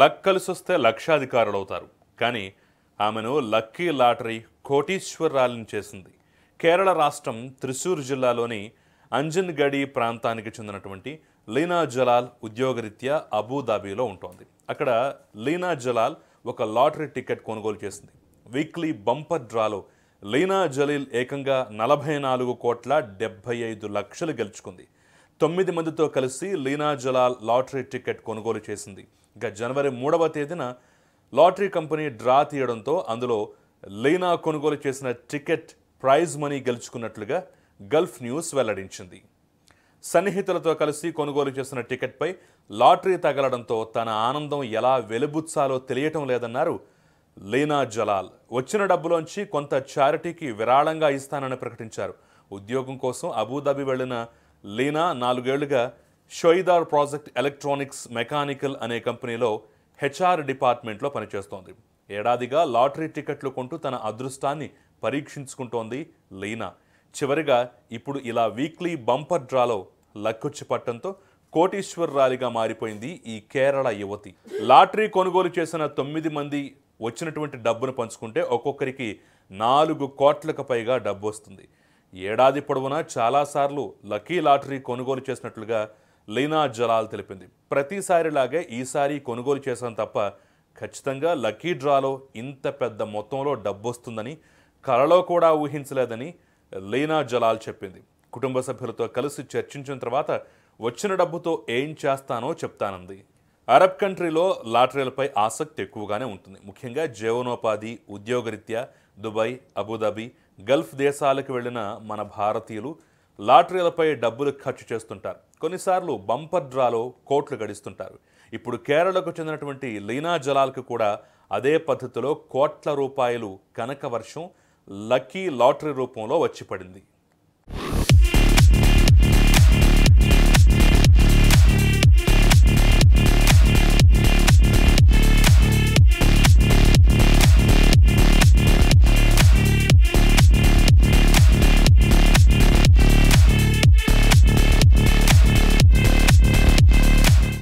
luck కలిసి వస్తే లక్షాధికారులు అవుతారు కానీ ఆమెను లక్కీ లాటరీ కోటీశ్వరాలను చేసింది కేరళ రాష్ట్రం త్రిశూర్ జిల్లాలోని అంజన్గడి ప్రాంతానికి చెందినటువంటి లీనా జలాల్ ఉద్యోగరీత్యా అబుదాబీలో ఉంటుంది అక్కడ లీనా జలాల్ ఒక లాటరీ టికెట్ కొనుగోలు చేసింది వీక్లీ బంపర్ డ్రాలో లీనా జలీల్ ఏకంగా నలభై నాలుగు కోట్ల డెబ్బై ఐదు లక్షలు గెలుచుకుంది తొమ్మిది మందితో కలిసి లీనా జలాల్ లాటరీ టికెట్ కొనుగోలు చేసింది ఇక జనవరి మూడవ తేదీన లాటరీ కంపెనీ డ్రా తీయడంతో అందులో లీనా కొనుగోలు చేసిన టికెట్ ప్రైజ్ మనీ గెలుచుకున్నట్లుగా గల్ఫ్ న్యూస్ వెల్లడించింది సన్నిహితులతో కలిసి కొనుగోలు చేసిన టికెట్పై లాటరీ తగలడంతో తన ఆనందం ఎలా వెలుబుచ్చాలో తెలియటం లేదన్నారు లీనా జలాల్ వచ్చిన డబ్బులోంచి కొంత చారిటీకి విరాళంగా ఇస్తానని ప్రకటించారు ఉద్యోగం కోసం అబూధాబి వెళ్లిన లీనా నాలుగేళ్లుగా షోయిదార్ ప్రాజెక్ట్ ఎలక్ట్రానిక్స్ మెకానికల్ అనే కంపెనీలో హెచ్ఆర్ డిపార్ట్మెంట్లో పనిచేస్తోంది ఏడాదిగా లాటరీ టికెట్లు కొంటూ తన అదృష్టాన్ని పరీక్షించుకుంటోంది లీనా చివరిగా ఇప్పుడు ఇలా వీక్లీ బంపర్ డ్రాలో లక్కుచ్చి పట్టడంతో రాలిగా మారిపోయింది ఈ కేరళ యువతి లాటరీ కొనుగోలు చేసిన తొమ్మిది మంది వచ్చినటువంటి డబ్బును పంచుకుంటే ఒక్కొక్కరికి నాలుగు కోట్లకు పైగా డబ్బు వస్తుంది ఏడాది పొడవునా చాలాసార్లు లక్కీ లాటరీ కొనుగోలు చేసినట్లుగా లీనా జలాల్ తెలిపింది ప్రతిసారిలాగే ఈసారి కొనుగోలు చేశాం తప్ప ఖచ్చితంగా లక్కీ డ్రాలో ఇంత పెద్ద మొత్తంలో డబ్బొస్తుందని కలలో కూడా ఊహించలేదని లీనా జలాల్ చెప్పింది కుటుంబ సభ్యులతో కలిసి చర్చించిన తర్వాత వచ్చిన డబ్బుతో ఏం చేస్తానో చెప్తానంది అరబ్ కంట్రీలో లాటరీలపై ఆసక్తి ఎక్కువగానే ఉంటుంది ముఖ్యంగా జీవనోపాధి ఉద్యోగరీత్యా దుబాయ్ అబుదాబి గల్ఫ్ దేశాలకు వెళ్ళిన మన భారతీయులు లాటరీలపై డబ్బులు ఖర్చు చేస్తుంటారు కొన్నిసార్లు బంపర్ డ్రాలో కోట్లు గడిస్తుంటారు ఇప్పుడు కేరళకు చెందినటువంటి లీనా జలాలకు కూడా అదే పద్ధతిలో కోట్ల రూపాయలు కనక వర్షం లక్కీ లాటరీ రూపంలో వచ్చి పడింది